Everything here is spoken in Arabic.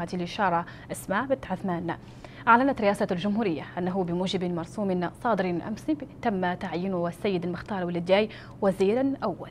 هذه الإشارة أسماء بنت عثمان أعلنت رئاسة الجمهورية أنه بموجب مرسوم صادر أمس تم تعيين السيد المختار ولدجاي وزيرا أول